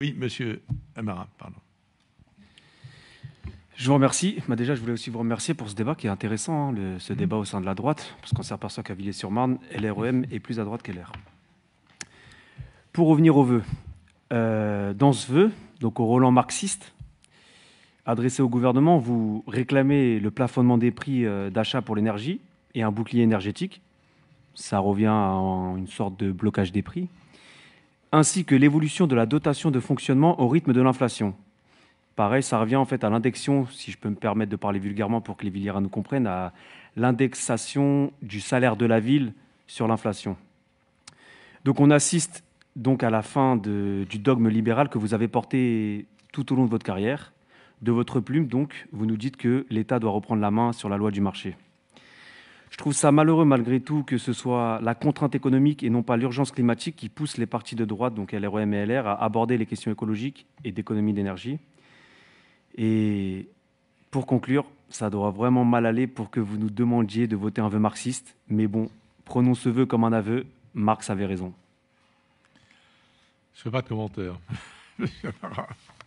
Oui, monsieur Amara, pardon. Je vous remercie. Bah, déjà, je voulais aussi vous remercier pour ce débat qui est intéressant, hein, ce mm-hmm. débat au sein de la droite, parce qu'on s'aperçoit qu'à Villiers-sur-Marne, LREM est plus à droite l'air. Pour revenir au vœu, euh, dans ce vœu, donc au Roland marxiste, adressé au gouvernement, vous réclamez le plafonnement des prix euh, d'achat pour l'énergie et un bouclier énergétique. Ça revient à une sorte de blocage des prix, ainsi que l'évolution de la dotation de fonctionnement au rythme de l'inflation. Pareil, ça revient en fait à l'indexion, si je peux me permettre de parler vulgairement pour que les Villiers nous comprennent, à l'indexation du salaire de la ville sur l'inflation. Donc on assiste donc à la fin du dogme libéral que vous avez porté tout au long de votre carrière. De votre plume, donc, vous nous dites que l'État doit reprendre la main sur la loi du marché. Je trouve ça malheureux malgré tout que ce soit la contrainte économique et non pas l'urgence climatique qui pousse les partis de droite, donc LREM et LR, à aborder les questions écologiques et d'économie d'énergie. Et pour conclure, ça doit vraiment mal aller pour que vous nous demandiez de voter un vœu marxiste. Mais bon, prenons ce vœu comme un aveu. Marx avait raison. Je ne fais pas de commentaire.